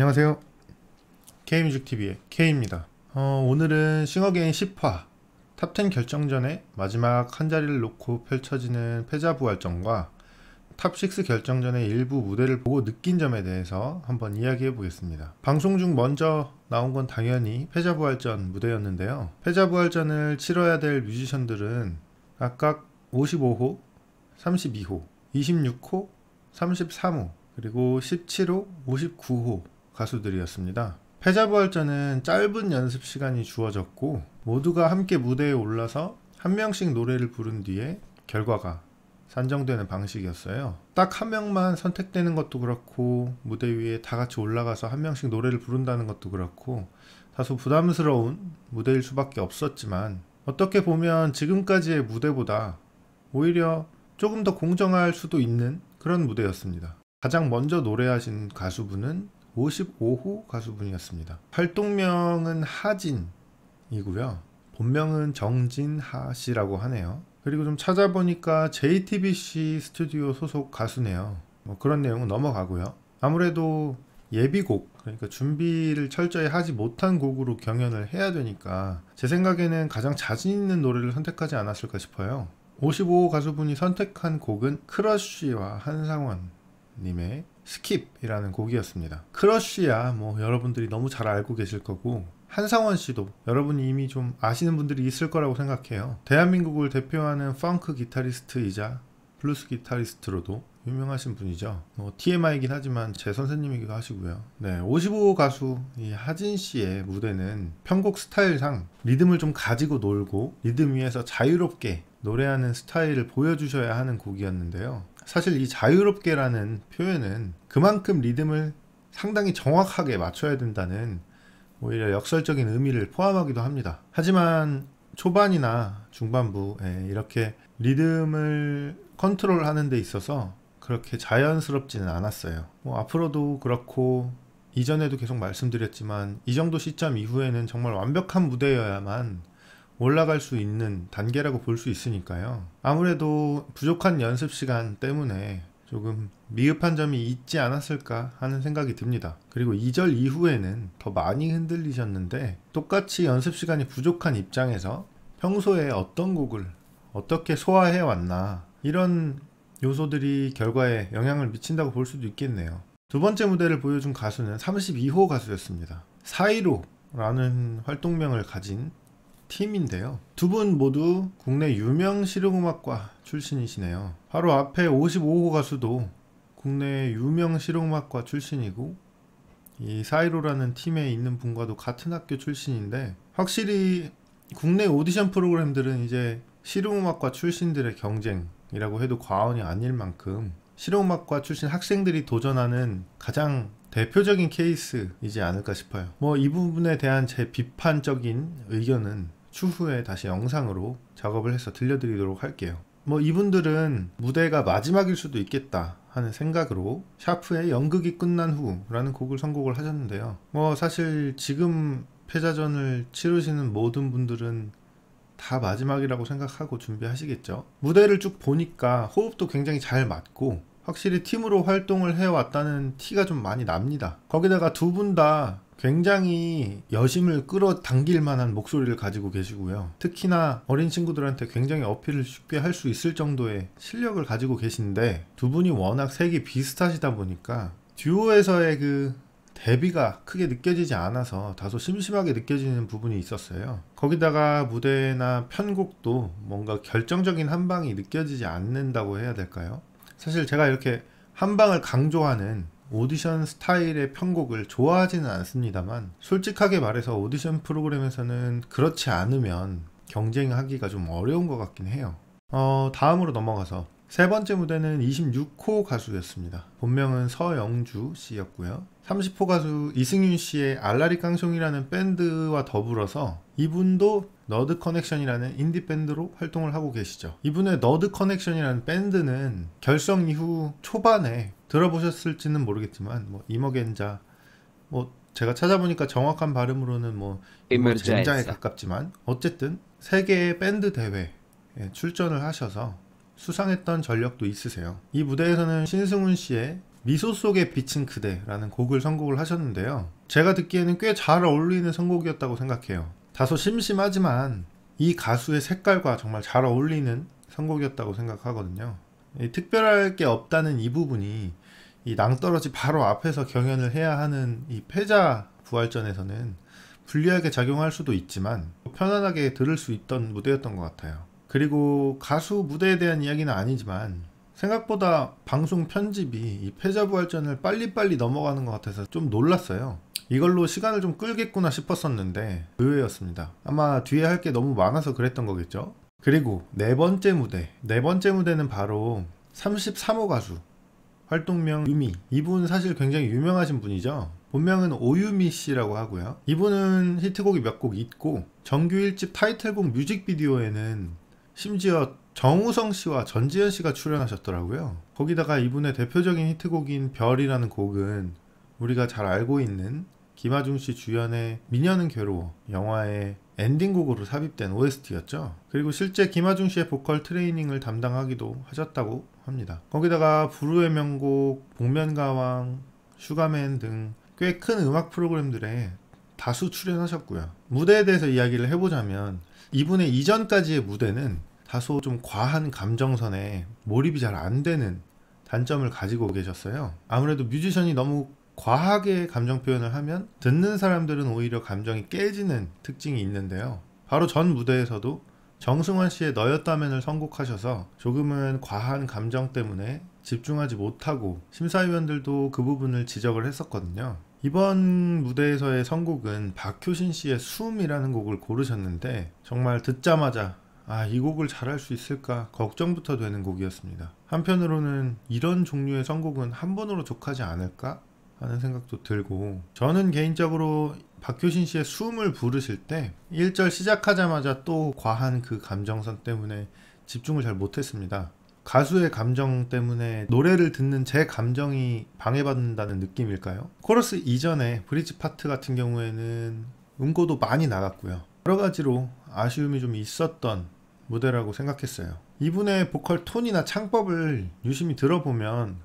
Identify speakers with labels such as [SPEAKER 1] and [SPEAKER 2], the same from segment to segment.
[SPEAKER 1] 안녕하세요. K뮤직TV의 K입니다. 어, 오늘은 싱어게인 10화 탑10 결정전의 마지막 한 자리를 놓고 펼쳐지는 패자 부활전과 탑6 결정전의 일부 무대를 보고 느낀 점에 대해서 한번 이야기해 보겠습니다. 방송 중 먼저 나온 건 당연히 패자 부활전 무대였는데요. 패자 부활전을 치러야 될 뮤지션들은 각각 55호, 32호, 26호, 33호, 그리고 17호, 59호 가수들이었습니다. 패자부활전은 짧은 연습 시간이 주어졌고 모두가 함께 무대에 올라서 한 명씩 노래를 부른 뒤에 결과가 산정되는 방식이었어요. 딱 한 명만 선택되는 것도 그렇고 무대 위에 다 같이 올라가서 한 명씩 노래를 부른다는 것도 그렇고 다소 부담스러운 무대일 수밖에 없었지만 어떻게 보면 지금까지의 무대보다 오히려 조금 더 공정할 수도 있는 그런 무대였습니다. 가장 먼저 노래하신 가수분은 55호 가수분이었습니다. 활동명은 하진이고요. 본명은 정진하 씨라고 하네요. 그리고 좀 찾아보니까 JTBC 스튜디오 소속 가수네요. 뭐 그런 내용은 넘어가고요. 아무래도 예비곡, 그러니까 준비를 철저히 하지 못한 곡으로 경연을 해야 되니까 제 생각에는 가장 자신 있는 노래를 선택하지 않았을까 싶어요. 55호 가수분이 선택한 곡은 크러쉬와 한상원 님의 스킵이라는 곡이었습니다. 크러쉬야 뭐 여러분들이 너무 잘 알고 계실 거고 한상원 씨도 여러분이 이미 좀 아시는 분들이 있을 거라고 생각해요. 대한민국을 대표하는 펑크 기타리스트이자 블루스 기타리스트로도 유명하신 분이죠. 뭐 TMI이긴 하지만 제 선생님이기도 하시고요. 네, 55 가수 이 하진 씨의 무대는 편곡 스타일상 리듬을 좀 가지고 놀고 리듬 위에서 자유롭게 노래하는 스타일을 보여주셔야 하는 곡이었는데요. 사실 이 자유롭게라는 표현은 그만큼 리듬을 상당히 정확하게 맞춰야 된다는 오히려 역설적인 의미를 포함하기도 합니다. 하지만 초반이나 중반부에 이렇게 리듬을 컨트롤하는 데 있어서 그렇게 자연스럽지는 않았어요. 뭐 앞으로도 그렇고 이전에도 계속 말씀드렸지만 이 정도 시점 이후에는 정말 완벽한 무대여야만 올라갈 수 있는 단계라고 볼 수 있으니까요. 아무래도 부족한 연습 시간 때문에 조금 미흡한 점이 있지 않았을까 하는 생각이 듭니다. 그리고 2절 이후에는 더 많이 흔들리셨는데 똑같이 연습 시간이 부족한 입장에서 평소에 어떤 곡을 어떻게 소화해 왔나 이런 요소들이 결과에 영향을 미친다고 볼 수도 있겠네요. 두 번째 무대를 보여준 가수는 32호 가수였습니다. 사이로라는 활동명을 가진 팀인데요. 두 분 모두 국내 유명 실용음악과 출신이시네요. 바로 앞에 55호 가수도 국내 유명 실용음악과 출신이고 이 사이로라는 팀에 있는 분과도 같은 학교 출신인데 확실히 국내 오디션 프로그램들은 이제 실용음악과 출신들의 경쟁이라고 해도 과언이 아닐 만큼 실용음악과 출신 학생들이 도전하는 가장 대표적인 케이스이지 않을까 싶어요. 뭐 이 부분에 대한 제 비판적인 의견은 추후에 다시 영상으로 작업을 해서 들려드리도록 할게요 뭐 이분들은 무대가 마지막일 수도 있겠다 하는 생각으로 샤프의 연극이 끝난 후 라는 곡을 선곡을 하셨는데요 뭐 사실 지금 패자전을 치르시는 모든 분들은 다 마지막이라고 생각하고 준비하시겠죠 무대를 쭉 보니까 호흡도 굉장히 잘 맞고 확실히 팀으로 활동을 해왔다는 티가 좀 많이 납니다 거기다가 두분다 굉장히 여심을 끌어당길 만한 목소리를 가지고 계시고요. 특히나 어린 친구들한테 굉장히 어필을 쉽게 할 수 있을 정도의 실력을 가지고 계신데 두 분이 워낙 색이 비슷하시다 보니까 듀오에서의 그 대비가 크게 느껴지지 않아서 다소 심심하게 느껴지는 부분이 있었어요. 거기다가 무대나 편곡도 뭔가 결정적인 한 방이 느껴지지 않는다고 해야 될까요? 사실 제가 이렇게 한 방을 강조하는 오디션 스타일의 편곡을 좋아하지는 않습니다만 솔직하게 말해서 오디션 프로그램에서는 그렇지 않으면 경쟁하기가 좀 어려운 것 같긴 해요. 어, 다음으로 넘어가서 세 번째 무대는 26호 가수였습니다. 본명은 서영주 씨였고요. 30호 가수 이승윤 씨의 알라리 깡송이라는 밴드와 더불어서 이분도 너드 커넥션이라는 인디 밴드로 활동을 하고 계시죠. 이분의 너드 커넥션이라는 밴드는 결성 이후 초반에 들어보셨을지는 모르겠지만 뭐 이머겐자 뭐 제가 찾아보니까 정확한 발음으로는 뭐 젠자에 가깝지만 어쨌든 세계의 밴드 대회에 출전을 하셔서 수상했던 전력도 있으세요. 이 무대에서는 신승훈 씨의 미소 속에 비친 그대라는 곡을 선곡을 하셨는데요. 제가 듣기에는 꽤 잘 어울리는 선곡이었다고 생각해요. 다소 심심하지만 이 가수의 색깔과 정말 잘 어울리는 선곡이었다고 생각하거든요. 특별할 게 없다는 이 부분이 이 낭떠러지 바로 앞에서 경연을 해야 하는 이 패자 부활전에서는 불리하게 작용할 수도 있지만 편안하게 들을 수 있던 무대였던 것 같아요. 그리고 가수 무대에 대한 이야기는 아니지만 생각보다 방송 편집이 이 패자부활전을 빨리빨리 넘어가는 것 같아서 좀 놀랐어요. 이걸로 시간을 좀 끌겠구나 싶었었는데 의외였습니다. 아마 뒤에 할 게 너무 많아서 그랬던 거겠죠? 그리고 네 번째 무대. 네 번째 무대는 바로 33호 가수 활동명 유미 이분 사실 굉장히 유명하신 분이죠 본명은 오유미 씨라고 하고요 이분은 히트곡이 몇 곡 있고 정규 1집 타이틀곡 뮤직비디오에는 심지어 정우성 씨와 전지현 씨가 출연하셨더라고요 거기다가 이분의 대표적인 히트곡인 별이라는 곡은 우리가 잘 알고 있는 김아중씨 주연의 미녀는 괴로워 영화의 엔딩곡으로 삽입된 OST였죠. 그리고 실제 김아중 씨의 보컬 트레이닝을 담당하기도 하셨다고 합니다. 거기다가 부르의 명곡, 복면가왕, 슈가맨 등 꽤 큰 음악 프로그램들에 다수 출연하셨고요. 무대에 대해서 이야기를 해보자면 이분의 이전까지의 무대는 다소 좀 과한 감정선에 몰입이 잘 안 되는 단점을 가지고 계셨어요. 아무래도 뮤지션이 너무 과하게 감정 표현을 하면 듣는 사람들은 오히려 감정이 깨지는 특징이 있는데요. 바로 전 무대에서도 정승원 씨의 너였다면을 선곡하셔서 조금은 과한 감정 때문에 집중하지 못하고 심사위원들도 그 부분을 지적을 했었거든요. 이번 무대에서의 선곡은 박효신 씨의 숨이라는 곡을 고르셨는데 정말 듣자마자 아, 이 곡을 잘할 수 있을까 걱정부터 되는 곡이었습니다. 한편으로는 이런 종류의 선곡은 한 번으로 족하지 않을까 하는 생각도 들고 저는 개인적으로 박효신 씨의 숨을 부르실 때 1절 시작하자마자 또 과한 그 감정선 때문에 집중을 잘 못했습니다. 가수의 감정 때문에 노래를 듣는 제 감정이 방해받는다는 느낌일까요? 코러스 이전에 브릿지 파트 같은 경우에는 음고도 많이 나갔고요. 여러 가지로 아쉬움이 좀 있었던 무대라고 생각했어요. 이분의 보컬 톤이나 창법을 유심히 들어보면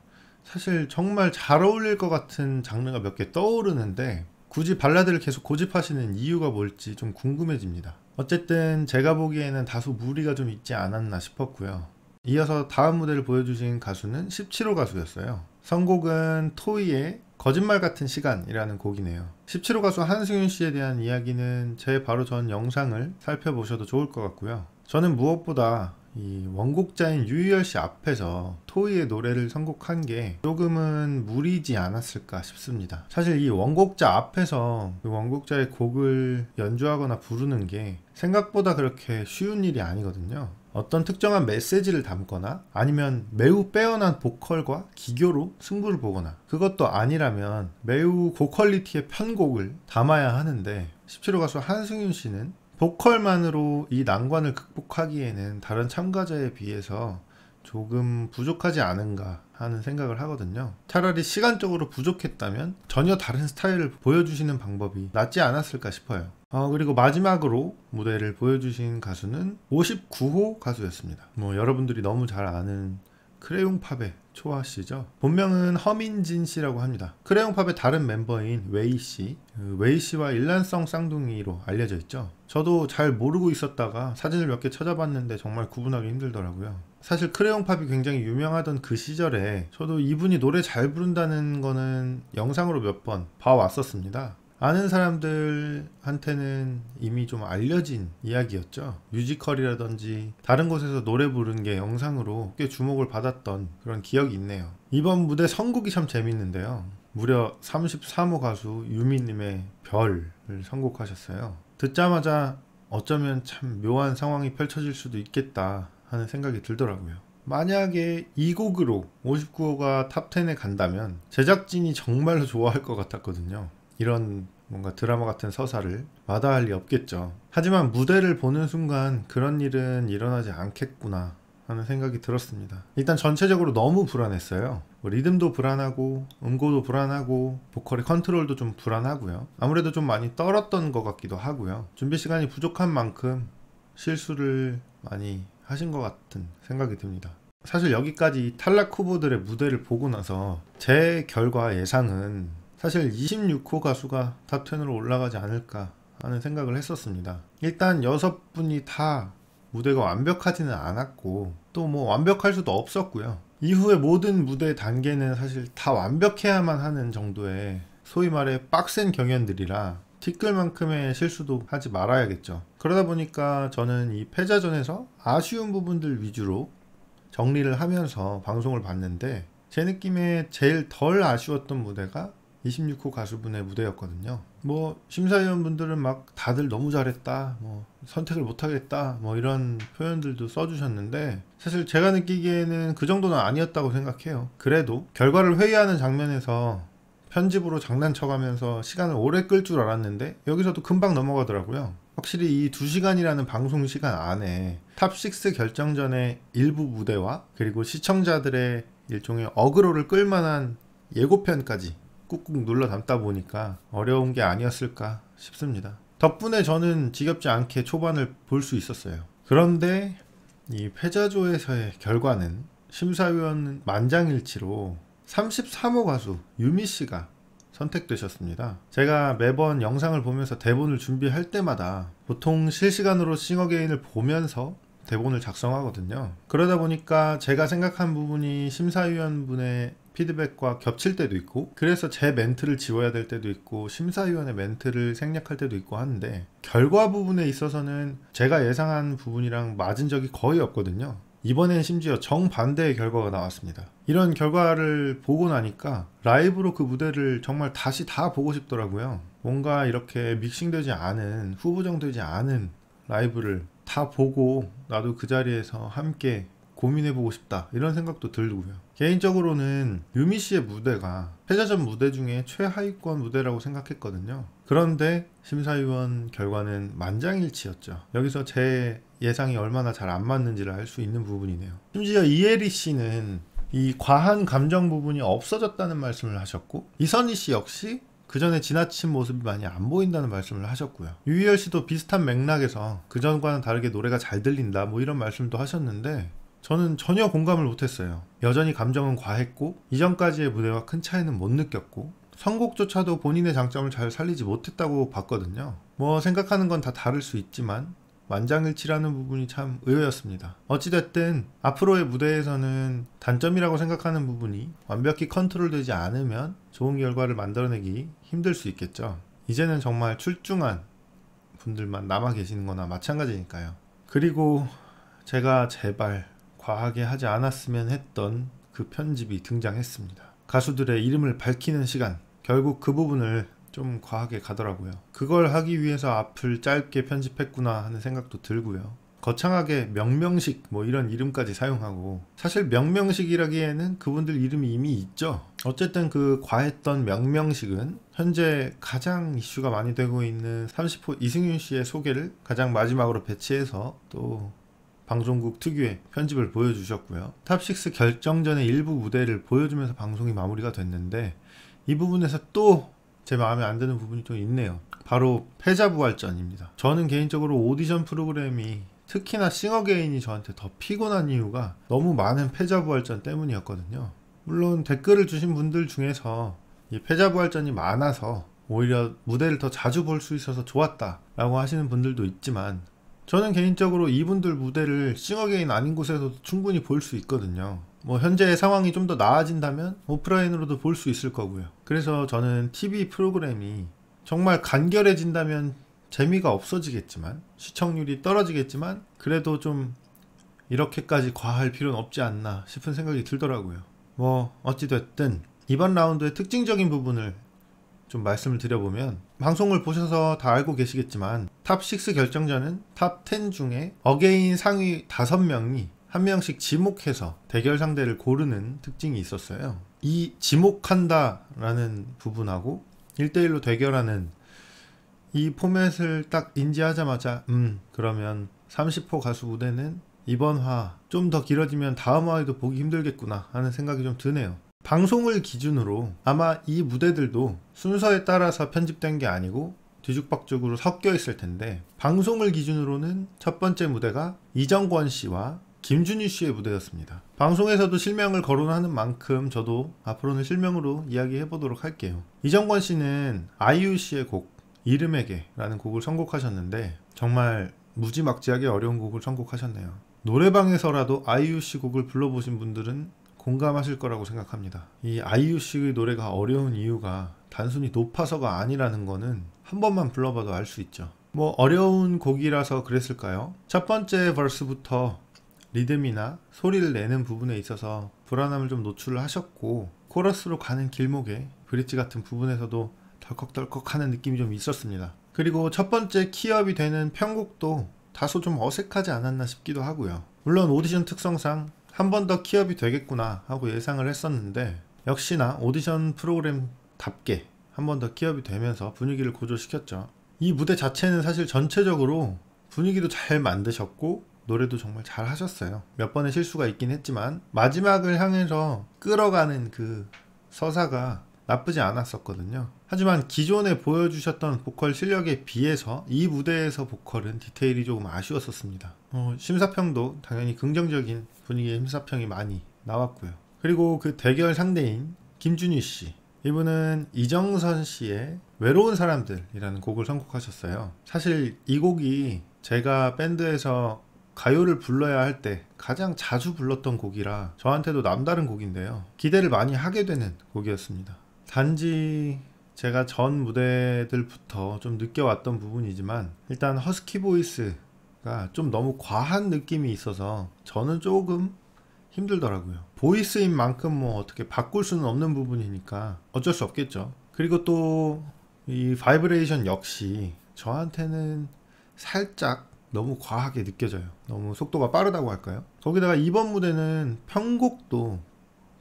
[SPEAKER 1] 사실 정말 잘 어울릴 것 같은 장르가 몇 개 떠오르는데 굳이 발라드를 계속 고집하시는 이유가 뭘지 좀 궁금해집니다. 어쨌든 제가 보기에는 다소 무리가 좀 있지 않았나 싶었고요. 이어서 다음 무대를 보여주신 가수는 17호 가수였어요. 선곡은 토이의 거짓말 같은 시간이라는 곡이네요. 17호 가수 한승윤 씨에 대한 이야기는 제 바로 전 영상을 살펴보셔도 좋을 것 같고요. 저는 무엇보다 이 원곡자인 유희열 씨 앞에서 토이의 노래를 선곡한 게 조금은 무리지 않았을까 싶습니다. 사실 이 원곡자 앞에서 그 원곡자의 곡을 연주하거나 부르는 게 생각보다 그렇게 쉬운 일이 아니거든요. 어떤 특정한 메시지를 담거나 아니면 매우 빼어난 보컬과 기교로 승부를 보거나 그것도 아니라면 매우 고퀄리티의 편곡을 담아야 하는데 17호 가수 한승윤 씨는 보컬만으로 이 난관을 극복하기에는 다른 참가자에 비해서 조금 부족하지 않은가 하는 생각을 하거든요. 차라리 시간적으로 부족했다면 전혀 다른 스타일을 보여주시는 방법이 낫지 않았을까 싶어요. 어, 그리고 마지막으로 무대를 보여주신 가수는 59호 가수였습니다. 뭐 여러분들이 너무 잘 아는 크레용 팝의 초아 씨죠. 본명은 허민진 씨라고 합니다. 크레용 팝의 다른 멤버인 웨이 씨, 그 웨이 씨와 일란성 쌍둥이로 알려져 있죠. 저도 잘 모르고 있었다가 사진을 몇 개 찾아봤는데 정말 구분하기 힘들더라고요. 사실 크레용 팝이 굉장히 유명하던 그 시절에 저도 이분이 노래 잘 부른다는 거는 영상으로 몇 번 봐왔었습니다. 아는 사람들한테는 이미 좀 알려진 이야기였죠. 뮤지컬이라든지 다른 곳에서 노래 부른 게 영상으로 꽤 주목을 받았던 그런 기억이 있네요. 이번 무대 선곡이 참 재밌는데요. 무려 33호 가수 유미님의 별을 선곡하셨어요. 듣자마자 어쩌면 참 묘한 상황이 펼쳐질 수도 있겠다 하는 생각이 들더라고요. 만약에 이 곡으로 59호가 탑10에 간다면 제작진이 정말로 좋아할 것 같았거든요. 이런 뭔가 드라마 같은 서사를 마다할 리 없겠죠. 하지만 무대를 보는 순간 그런 일은 일어나지 않겠구나 하는 생각이 들었습니다. 일단 전체적으로 너무 불안했어요. 뭐 리듬도 불안하고 음고도 불안하고 보컬의 컨트롤도 좀 불안하고요. 아무래도 좀 많이 떨었던 것 같기도 하고요. 준비 시간이 부족한 만큼 실수를 많이 하신 것 같은 생각이 듭니다. 사실 여기까지 탈락 후보들의 무대를 보고 나서 제 결과 예상은 사실 26호 가수가 탑10으로 올라가지 않을까 하는 생각을 했었습니다. 일단 6분이 다 무대가 완벽하지는 않았고 또 뭐 완벽할 수도 없었고요. 이후에 모든 무대 단계는 사실 다 완벽해야만 하는 정도의 소위 말해 빡센 경연들이라 티끌만큼의 실수도 하지 말아야겠죠. 그러다 보니까 저는 이 패자전에서 아쉬운 부분들 위주로 정리를 하면서 방송을 봤는데 제 느낌에 제일 덜 아쉬웠던 무대가 26호 가수분의 무대였거든요. 뭐 심사위원분들은 막 다들 너무 잘했다, 뭐 선택을 못하겠다, 뭐 이런 표현들도 써주셨는데 사실 제가 느끼기에는 그 정도는 아니었다고 생각해요. 그래도 결과를 회의하는 장면에서 편집으로 장난쳐가면서 시간을 오래 끌 줄 알았는데 여기서도 금방 넘어가더라고요. 확실히 이 2시간이라는 방송 시간 안에 탑6 결정전의 일부 무대와 그리고 시청자들의 일종의 어그로를 끌만한 예고편까지 꾹꾹 눌러 담다 보니까 어려운 게 아니었을까 싶습니다. 덕분에 저는 지겹지 않게 초반을 볼 수 있었어요. 그런데 이 패자조에서의 결과는 심사위원 만장일치로 33호 가수 유미 씨가 선택되셨습니다. 제가 매번 영상을 보면서 대본을 준비할 때마다 보통 실시간으로 싱어게인을 보면서 대본을 작성하거든요. 그러다 보니까 제가 생각한 부분이 심사위원분의 피드백과 겹칠 때도 있고 그래서 제 멘트를 지워야 될 때도 있고 심사위원의 멘트를 생략할 때도 있고 하는데 결과 부분에 있어서는 제가 예상한 부분이랑 맞은 적이 거의 없거든요. 이번엔 심지어 정반대의 결과가 나왔습니다. 이런 결과를 보고 나니까 라이브로 그 무대를 정말 다시 다 보고 싶더라고요. 뭔가 이렇게 믹싱되지 않은, 후보정되지 않은 라이브를 다 보고 나도 그 자리에서 함께 고민해보고 싶다 이런 생각도 들고요 개인적으로는 유미 씨의 무대가 패자전 무대 중에 최하위권 무대라고 생각했거든요 그런데 심사위원 결과는 만장일치였죠 여기서 제 예상이 얼마나 잘 안 맞는지를 알 수 있는 부분이네요 심지어 이혜리 씨는 이 과한 감정 부분이 없어졌다는 말씀을 하셨고 이선희 씨 역시 그 전에 지나친 모습이 많이 안 보인다는 말씀을 하셨고요. 유희열 씨도 비슷한 맥락에서 그전과는 다르게 노래가 잘 들린다 뭐 이런 말씀도 하셨는데 저는 전혀 공감을 못했어요. 여전히 감정은 과했고 이전까지의 무대와 큰 차이는 못 느꼈고 선곡조차도 본인의 장점을 잘 살리지 못했다고 봤거든요. 뭐 생각하는 건 다 다를 수 있지만 만장일치라는 부분이 참 의외였습니다. 어찌됐든 앞으로의 무대에서는 단점이라고 생각하는 부분이 완벽히 컨트롤되지 않으면 좋은 결과를 만들어내기 힘들 수 있겠죠. 이제는 정말 출중한 분들만 남아 계시는 거나 마찬가지니까요. 그리고 제가 제발 과하게 하지 않았으면 했던 그 편집이 등장했습니다. 가수들의 이름을 밝히는 시간, 결국 그 부분을 좀 과하게 가더라고요. 그걸 하기 위해서 앞을 짧게 편집했구나 하는 생각도 들고요. 거창하게 명명식 뭐 이런 이름까지 사용하고 사실 명명식이라기에는 그분들 이름이 이미 있죠. 어쨌든 그 과했던 명명식은 현재 가장 이슈가 많이 되고 있는 30호 이승윤 씨의 소개를 가장 마지막으로 배치해서 또 방송국 특유의 편집을 보여주셨고요. 탑6 결정전의 일부 무대를 보여주면서 방송이 마무리가 됐는데 이 부분에서 또 제 마음에 안 드는 부분이 좀 있네요. 바로 패자부활전입니다. 저는 개인적으로 오디션 프로그램이 특히나 싱어게인이 저한테 더 피곤한 이유가 너무 많은 패자부활전 때문이었거든요. 물론 댓글을 주신 분들 중에서 이 패자부활전이 많아서 오히려 무대를 더 자주 볼 수 있어서 좋았다 라고 하시는 분들도 있지만 저는 개인적으로 이분들 무대를 싱어게인 아닌 곳에서도 충분히 볼 수 있거든요. 뭐 현재의 상황이 좀 더 나아진다면 오프라인으로도 볼 수 있을 거고요. 그래서 저는 TV 프로그램이 정말 간결해진다면 재미가 없어지겠지만 시청률이 떨어지겠지만 그래도 좀 이렇게까지 과할 필요는 없지 않나 싶은 생각이 들더라고요. 뭐 어찌됐든 이번 라운드의 특징적인 부분을 좀 말씀을 드려보면 방송을 보셔서 다 알고 계시겠지만 탑 6 결정전은 탑 10 중에 어게인 상위 5명이 한 명씩 지목해서 대결 상대를 고르는 특징이 있었어요. 이 지목한다 라는 부분하고 1대1로 대결하는 이 포맷을 딱 인지하자마자 음 그러면 30호 가수 무대는 이번 화 좀 더 길어지면 다음 화에도 보기 힘들겠구나 하는 생각이 좀 드네요. 방송을 기준으로 아마 이 무대들도 순서에 따라서 편집된 게 아니고 뒤죽박죽으로 섞여 있을 텐데 방송을 기준으로는 첫 번째 무대가 이정권 씨와 김준희 씨의 무대였습니다. 방송에서도 실명을 거론하는 만큼 저도 앞으로는 실명으로 이야기해 보도록 할게요. 이정권 씨는 아이유 씨의 곡 이름에게라는 곡을 선곡하셨는데 정말 무지막지하게 어려운 곡을 선곡하셨네요. 노래방에서라도 아이유 씨 곡을 불러보신 분들은 공감하실 거라고 생각합니다. 이 아이유 씨의 노래가 어려운 이유가 단순히 높아서가 아니라는 거는 한 번만 불러봐도 알 수 있죠. 뭐 어려운 곡이라서 그랬을까요? 첫 번째 벌스부터 리듬이나 소리를 내는 부분에 있어서 불안함을 좀 노출을 하셨고 코러스로 가는 길목에 브릿지 같은 부분에서도 덜컥덜컥 하는 느낌이 좀 있었습니다. 그리고 첫 번째 키업이 되는 편곡도 다소 좀 어색하지 않았나 싶기도 하고요. 물론 오디션 특성상 한번더 키업이 되겠구나 하고 예상을 했었는데 역시나 오디션 프로그램답게 한 번 더 키업이 되면서 분위기를 고조시켰죠. 이 무대 자체는 사실 전체적으로 분위기도 잘 만드셨고 노래도 정말 잘 하셨어요. 몇 번의 실수가 있긴 했지만 마지막을 향해서 끌어가는 그 서사가 나쁘지 않았었거든요. 하지만 기존에 보여주셨던 보컬 실력에 비해서 이 무대에서 보컬은 디테일이 조금 아쉬웠었습니다. 어, 심사평도 당연히 긍정적인 분위기의 심사평이 많이 나왔고요. 그리고 그 대결 상대인 김준희 씨 이분은 이정선 씨의 외로운 사람들이라는 곡을 선곡하셨어요. 사실 이 곡이 제가 밴드에서 가요를 불러야 할 때 가장 자주 불렀던 곡이라 저한테도 남다른 곡인데요. 기대를 많이 하게 되는 곡이었습니다. 단지 제가 전 무대들부터 좀 늦게 왔던 부분이지만 일단 허스키 보이스가 좀 너무 과한 느낌이 있어서 저는 조금 힘들더라고요. 보이스인 만큼 뭐 어떻게 바꿀 수는 없는 부분이니까 어쩔 수 없겠죠. 그리고 또 이 바이브레이션 역시 저한테는 살짝 너무 과하게 느껴져요. 너무 속도가 빠르다고 할까요? 거기다가 이번 무대는 편곡도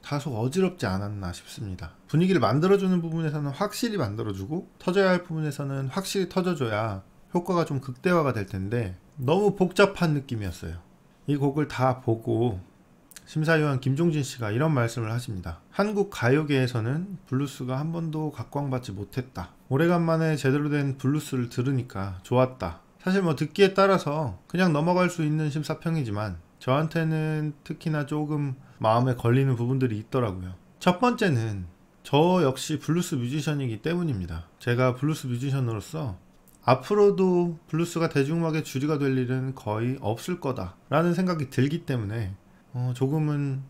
[SPEAKER 1] 다소 어지럽지 않았나 싶습니다. 분위기를 만들어주는 부분에서는 확실히 만들어주고 터져야 할 부분에서는 확실히 터져줘야 효과가 좀 극대화가 될 텐데 너무 복잡한 느낌이었어요. 이 곡을 다 보고 심사위원 김종진 씨가 이런 말씀을 하십니다. 한국 가요계에서는 블루스가 한 번도 각광받지 못했다. 오래간만에 제대로 된 블루스를 들으니까 좋았다. 사실 뭐 듣기에 따라서 그냥 넘어갈 수 있는 심사평이지만 저한테는 특히나 조금 마음에 걸리는 부분들이 있더라고요. 첫 번째는 저 역시 블루스 뮤지션이기 때문입니다. 제가 블루스 뮤지션으로서 앞으로도 블루스가 대중음악의 주류가될 일은 거의 없을 거다라는 생각이 들기 때문에 어 조금은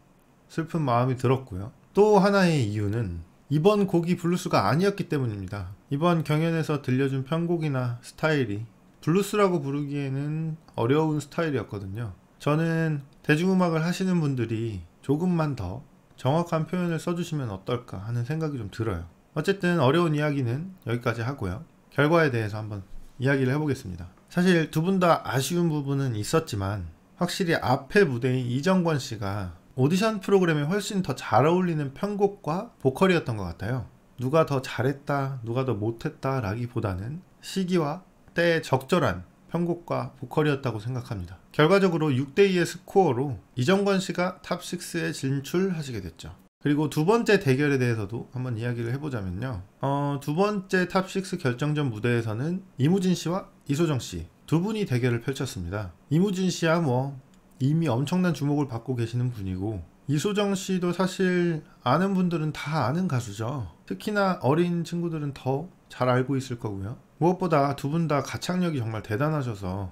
[SPEAKER 1] 슬픈 마음이 들었고요. 또 하나의 이유는 이번 곡이 블루스가 아니었기 때문입니다. 이번 경연에서 들려준 편곡이나 스타일이 블루스라고 부르기에는 어려운 스타일이었거든요. 저는 대중음악을 하시는 분들이 조금만 더 정확한 표현을 써주시면 어떨까 하는 생각이 좀 들어요. 어쨌든 어려운 이야기는 여기까지 하고요. 결과에 대해서 한번 이야기를 해보겠습니다. 사실 두 분 다 아쉬운 부분은 있었지만 확실히 앞에 무대인 이정권 씨가 오디션 프로그램에 훨씬 더 잘 어울리는 편곡과 보컬이었던 것 같아요. 누가 더 잘했다, 누가 더 못했다 라기보다는 시기와 때에 적절한 편곡과 보컬이었다고 생각합니다. 결과적으로 6대2의 스코어로 이정권 씨가 탑6에 진출하시게 됐죠. 그리고 두 번째 대결에 대해서도 한번 이야기를 해보자면요. 어, 두 번째 탑6 결정전 무대에서는 이무진 씨와 이소정 씨 두 분이 대결을 펼쳤습니다. 이무진 씨야 뭐 이미 엄청난 주목을 받고 계시는 분이고 이소정 씨도 사실 아는 분들은 다 아는 가수죠. 특히나 어린 친구들은 더 잘 알고 있을 거고요. 무엇보다 두 분 다 가창력이 정말 대단하셔서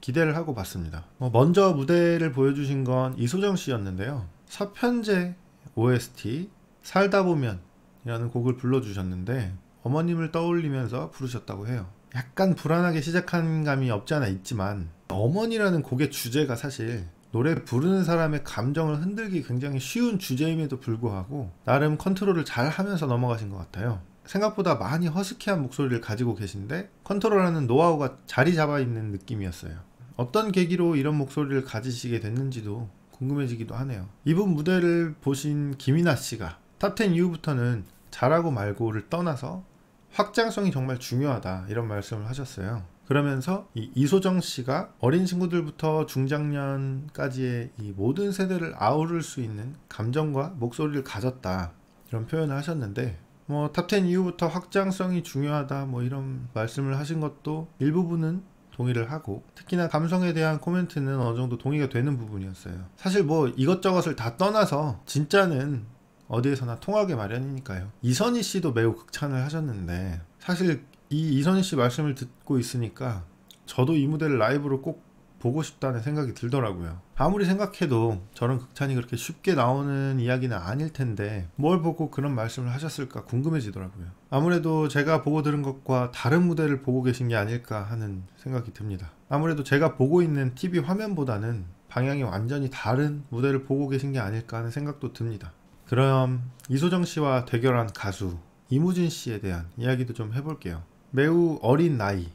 [SPEAKER 1] 기대를 하고 봤습니다. 뭐 먼저 무대를 보여주신 건 이소정 씨였는데요. 서편제 OST 살다 보면 이라는 곡을 불러주셨는데 어머님을 떠올리면서 부르셨다고 해요. 약간 불안하게 시작한 감이 없지 않아 있지만 어머니라는 곡의 주제가 사실 노래 부르는 사람의 감정을 흔들기 굉장히 쉬운 주제임에도 불구하고 나름 컨트롤을 잘 하면서 넘어가신 것 같아요. 생각보다 많이 허스키한 목소리를 가지고 계신데 컨트롤하는 노하우가 자리 잡아 있는 느낌이었어요. 어떤 계기로 이런 목소리를 가지시게 됐는지도 궁금해지기도 하네요. 이분 무대를 보신 김이나 씨가 탑10 이후부터는 잘하고 말고를 떠나서 확장성이 정말 중요하다 이런 말씀을 하셨어요. 그러면서 이 이소정 씨가 어린 친구들부터 중장년까지의 이 모든 세대를 아우를 수 있는 감정과 목소리를 가졌다 이런 표현을 하셨는데 뭐 탑10 이후부터 확장성이 중요하다 뭐 이런 말씀을 하신 것도 일부분은 동의를 하고 특히나 감성에 대한 코멘트는 어느 정도 동의가 되는 부분이었어요. 사실 뭐 이것저것을 다 떠나서 진짜는 어디에서나 통하게 마련이니까요. 이선희 씨도 매우 극찬을 하셨는데 사실 이 이선희 씨 말씀을 듣고 있으니까 저도 이 무대를 라이브로 꼭 보고 싶다는 생각이 들더라고요. 아무리 생각해도 저런 극찬이 그렇게 쉽게 나오는 이야기는 아닐 텐데 뭘 보고 그런 말씀을 하셨을까 궁금해지더라고요. 아무래도 제가 보고 들은 것과 다른 무대를 보고 계신 게 아닐까 하는 생각이 듭니다. 아무래도 제가 보고 있는 TV 화면보다는 방향이 완전히 다른 무대를 보고 계신 게 아닐까 하는 생각도 듭니다. 그럼 이소정 씨와 대결한 가수 이무진 씨에 대한 이야기도 좀 해볼게요. 매우 어린 나이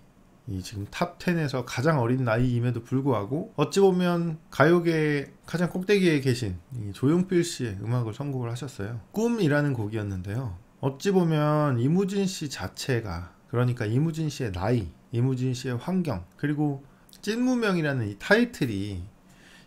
[SPEAKER 1] 이 지금 탑 10에서 가장 어린 나이임에도 불구하고 어찌 보면 가요계 가장 꼭대기에 계신 조용필 씨의 음악을 선곡을 하셨어요. 꿈이라는 곡이었는데요. 어찌 보면 이무진 씨 자체가 그러니까 이무진 씨의 나이, 이무진 씨의 환경, 그리고 찐무명이라는 이 타이틀이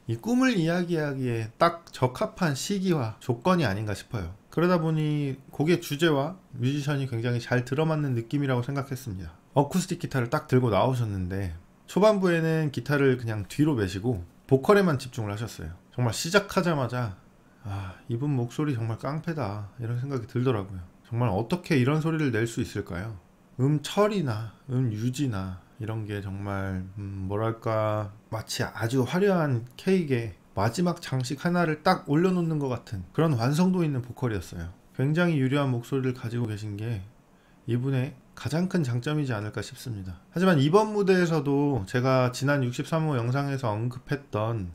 [SPEAKER 1] 이 꿈을 이야기하기에 딱 적합한 시기와 조건이 아닌가 싶어요. 그러다 보니 곡의 주제와 뮤지션이 굉장히 잘 들어맞는 느낌이라고 생각했습니다. 어쿠스틱 기타를 딱 들고 나오셨는데 초반부에는 기타를 그냥 뒤로 매시고 보컬에만 집중을 하셨어요. 정말 시작하자마자 아, 이분 목소리 정말 깡패다 이런 생각이 들더라고요. 정말 어떻게 이런 소리를 낼 수 있을까요? 음 처리나 음 유지나 이런 게 정말 음, 뭐랄까 마치 아주 화려한 케이크에 마지막 장식 하나를 딱 올려놓는 것 같은 그런 완성도 있는 보컬이었어요. 굉장히 유려한 목소리를 가지고 계신 게 이분의 가장 큰 장점이지 않을까 싶습니다. 하지만 이번 무대에서도 제가 지난 63호 영상에서 언급했던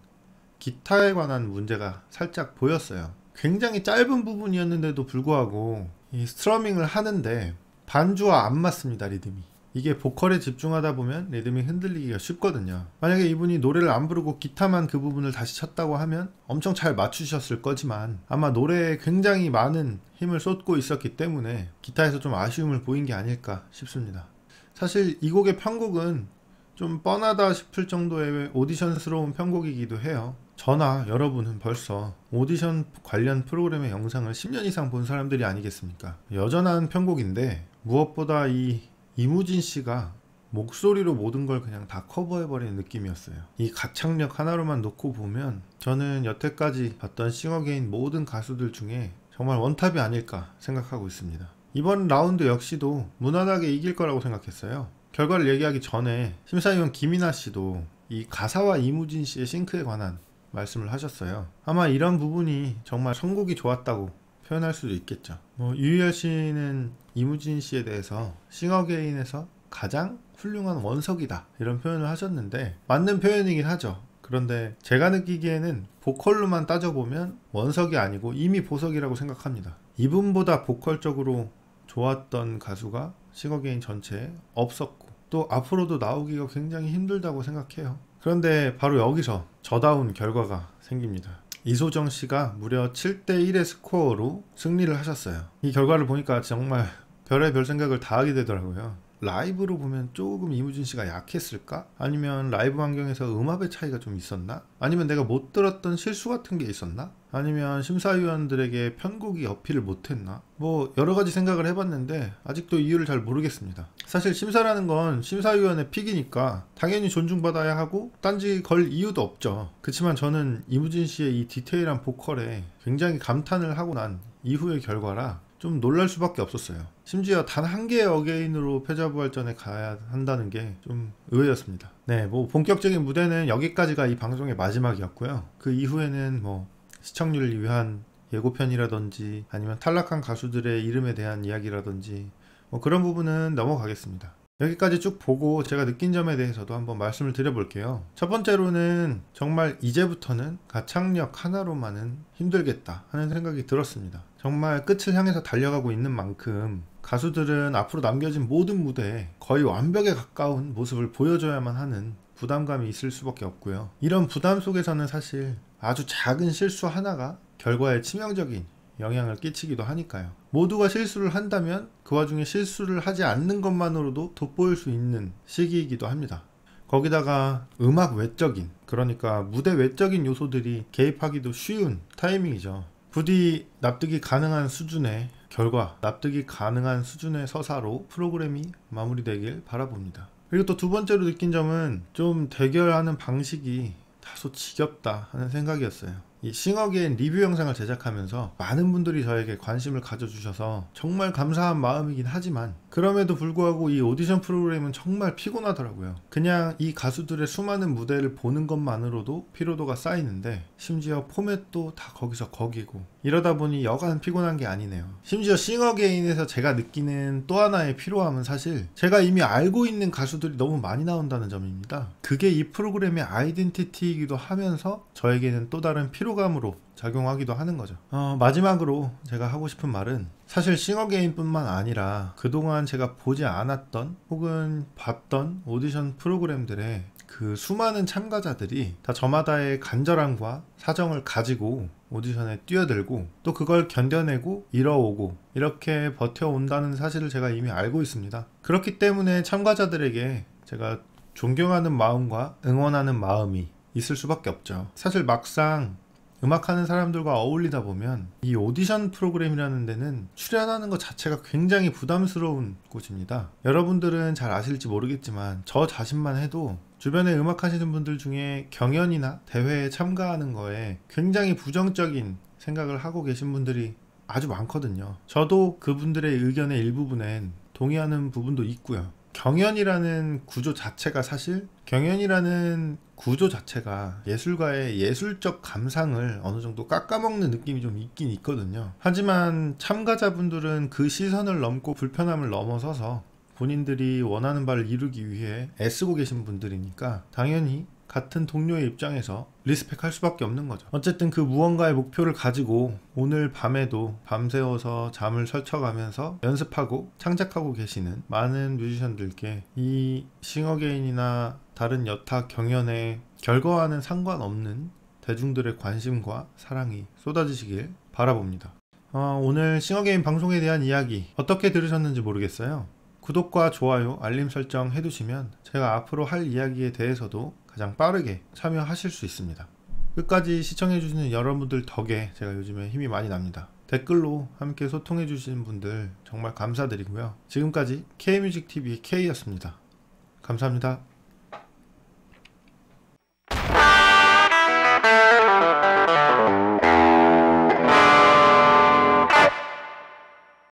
[SPEAKER 1] 기타에 관한 문제가 살짝 보였어요. 굉장히 짧은 부분이었는데도 불구하고 이 스트러밍을 하는데 반주와 안 맞습니다, 리듬이. 이게 보컬에 집중하다 보면 리듬이 흔들리기가 쉽거든요. 만약에 이분이 노래를 안 부르고 기타만 그 부분을 다시 쳤다고 하면 엄청 잘 맞추셨을 거지만 아마 노래에 굉장히 많은 힘을 쏟고 있었기 때문에 기타에서 좀 아쉬움을 보인 게 아닐까 싶습니다. 사실 이 곡의 편곡은 좀 뻔하다 싶을 정도의 오디션스러운 편곡이기도 해요. 저나 여러분은 벌써 오디션 관련 프로그램의 영상을 10년 이상 본 사람들이 아니겠습니까? 여전한 편곡인데 무엇보다 이 이무진 씨가 목소리로 모든 걸 그냥 다 커버해버리는 느낌이었어요. 이 가창력 하나로만 놓고 보면 저는 여태까지 봤던 싱어게인 모든 가수들 중에 정말 원탑이 아닐까 생각하고 있습니다. 이번 라운드 역시도 무난하게 이길 거라고 생각했어요. 결과를 얘기하기 전에 심사위원 김이나 씨도 이 가사와 이무진 씨의 싱크에 관한 말씀을 하셨어요. 아마 이런 부분이 정말 선곡이 좋았다고 표현할 수도 있겠죠. 뭐 유희열 씨는 이무진 씨에 대해서 싱어게인에서 가장 훌륭한 원석이다 이런 표현을 하셨는데 맞는 표현이긴 하죠 그런데 제가 느끼기에는 보컬로만 따져보면 원석이 아니고 이미 보석이라고 생각합니다 이분보다 보컬적으로 좋았던 가수가 싱어게인 전체에 없었고 또 앞으로도 나오기가 굉장히 힘들다고 생각해요 그런데 바로 여기서 저다운 결과가 생깁니다 이소정 씨가 무려 7대1의 스코어로 승리를 하셨어요 이 결과를 보니까 정말 별의 별 생각을 다 하게 되더라고요. 라이브로 보면 조금 이무진 씨가 약했을까? 아니면 라이브 환경에서 음압의 차이가 좀 있었나? 아니면 내가 못 들었던 실수 같은 게 있었나? 아니면 심사위원들에게 편곡이 어필을 못했나? 뭐 여러 가지 생각을 해봤는데 아직도 이유를 잘 모르겠습니다. 사실 심사라는 건 심사위원의 픽이니까 당연히 존중받아야 하고 딴지 걸 이유도 없죠. 그렇지만 저는 이무진 씨의 이 디테일한 보컬에 굉장히 감탄을 하고 난 이후의 결과라 좀 놀랄 수밖에 없었어요. 심지어 단 한 개의 어게인으로 패자부활전에 가야 한다는 게 좀 의외였습니다. 네, 뭐 본격적인 무대는 여기까지가 이 방송의 마지막이었고요. 그 이후에는 뭐 시청률을 위한 예고편이라든지 아니면 탈락한 가수들의 이름에 대한 이야기라든지 뭐 그런 부분은 넘어가겠습니다. 여기까지 쭉 보고 제가 느낀 점에 대해서도 한번 말씀을 드려볼게요. 첫 번째로는 정말 이제부터는 가창력 하나로만은 힘들겠다 하는 생각이 들었습니다. 정말 끝을 향해서 달려가고 있는 만큼 가수들은 앞으로 남겨진 모든 무대에 거의 완벽에 가까운 모습을 보여줘야만 하는 부담감이 있을 수밖에 없고요. 이런 부담 속에서는 사실 아주 작은 실수 하나가 결과에 치명적인 영향을 끼치기도 하니까요. 모두가 실수를 한다면 그 와중에 실수를 하지 않는 것만으로도 돋보일 수 있는 시기이기도 합니다. 거기다가 음악 외적인, 그러니까 무대 외적인 요소들이 개입하기도 쉬운 타이밍이죠. 부디 납득이 가능한 수준의 결과, 납득이 가능한 수준의 서사로 프로그램이 마무리되길 바라봅니다. 그리고 또 두 번째로 느낀 점은 좀 대결하는 방식이 다소 지겹다 하는 생각이었어요. 이 싱어게인 리뷰 영상을 제작하면서 많은 분들이 저에게 관심을 가져주셔서 정말 감사한 마음이긴 하지만 그럼에도 불구하고 이 오디션 프로그램은 정말 피곤하더라고요. 그냥 이 가수들의 수많은 무대를 보는 것만으로도 피로도가 쌓이는데 심지어 포맷도 다 거기서 거기고 이러다 보니 여간 피곤한 게 아니네요. 심지어 싱어게인에서 제가 느끼는 또 하나의 피로함은 사실 제가 이미 알고 있는 가수들이 너무 많이 나온다는 점입니다. 그게 이 프로그램의 아이덴티티이기도 하면서 저에게는 또 다른 피로감으로 작용하기도 하는 거죠. 어, 마지막으로 제가 하고 싶은 말은 사실 싱어게임뿐만 아니라 그동안 제가 보지 않았던 혹은 봤던 오디션 프로그램들의 그 수많은 참가자들이 다 저마다의 간절함과 사정을 가지고 오디션에 뛰어들고 또 그걸 견뎌내고 이뤄오고 이렇게 버텨온다는 사실을 제가 이미 알고 있습니다. 그렇기 때문에 참가자들에게 제가 존경하는 마음과 응원하는 마음이 있을 수밖에 없죠. 사실 막상 음악하는 사람들과 어울리다 보면 이 오디션 프로그램이라는 데는 출연하는 것 자체가 굉장히 부담스러운 곳입니다. 여러분들은 잘 아실지 모르겠지만 저 자신만 해도 주변에 음악 하시는 분들 중에 경연이나 대회에 참가하는 거에 굉장히 부정적인 생각을 하고 계신 분들이 아주 많거든요. 저도 그분들의 의견의 일부분엔 동의하는 부분도 있고요. 경연이라는 구조 자체가 사실 경연이라는 구조 자체가 예술가의 예술적 감상을 어느 정도 깎아먹는 느낌이 좀 있긴 있거든요. 하지만 참가자분들은 그 시선을 넘고 불편함을 넘어서서 본인들이 원하는 바를 이루기 위해 애쓰고 계신 분들이니까 당연히 같은 동료의 입장에서 리스펙할 수밖에 없는 거죠. 어쨌든 그 무언가의 목표를 가지고 오늘 밤에도 밤새워서 잠을 설쳐가면서 연습하고 창작하고 계시는 많은 뮤지션들께 이 싱어게인이나 다른 여타 경연의 결과와는 상관없는 대중들의 관심과 사랑이 쏟아지시길 바라봅니다. 어, 오늘 싱어게인 방송에 대한 이야기 어떻게 들으셨는지 모르겠어요. 구독과 좋아요, 알림 설정 해두시면 제가 앞으로 할 이야기에 대해서도 가장 빠르게 참여하실 수 있습니다. 끝까지 시청해주시는 여러분들 덕에 제가 요즘에 힘이 많이 납니다. 댓글로 함께 소통해주시는 분들 정말 감사드리고요. 지금까지 K뮤직TV K였습니다. 감사합니다.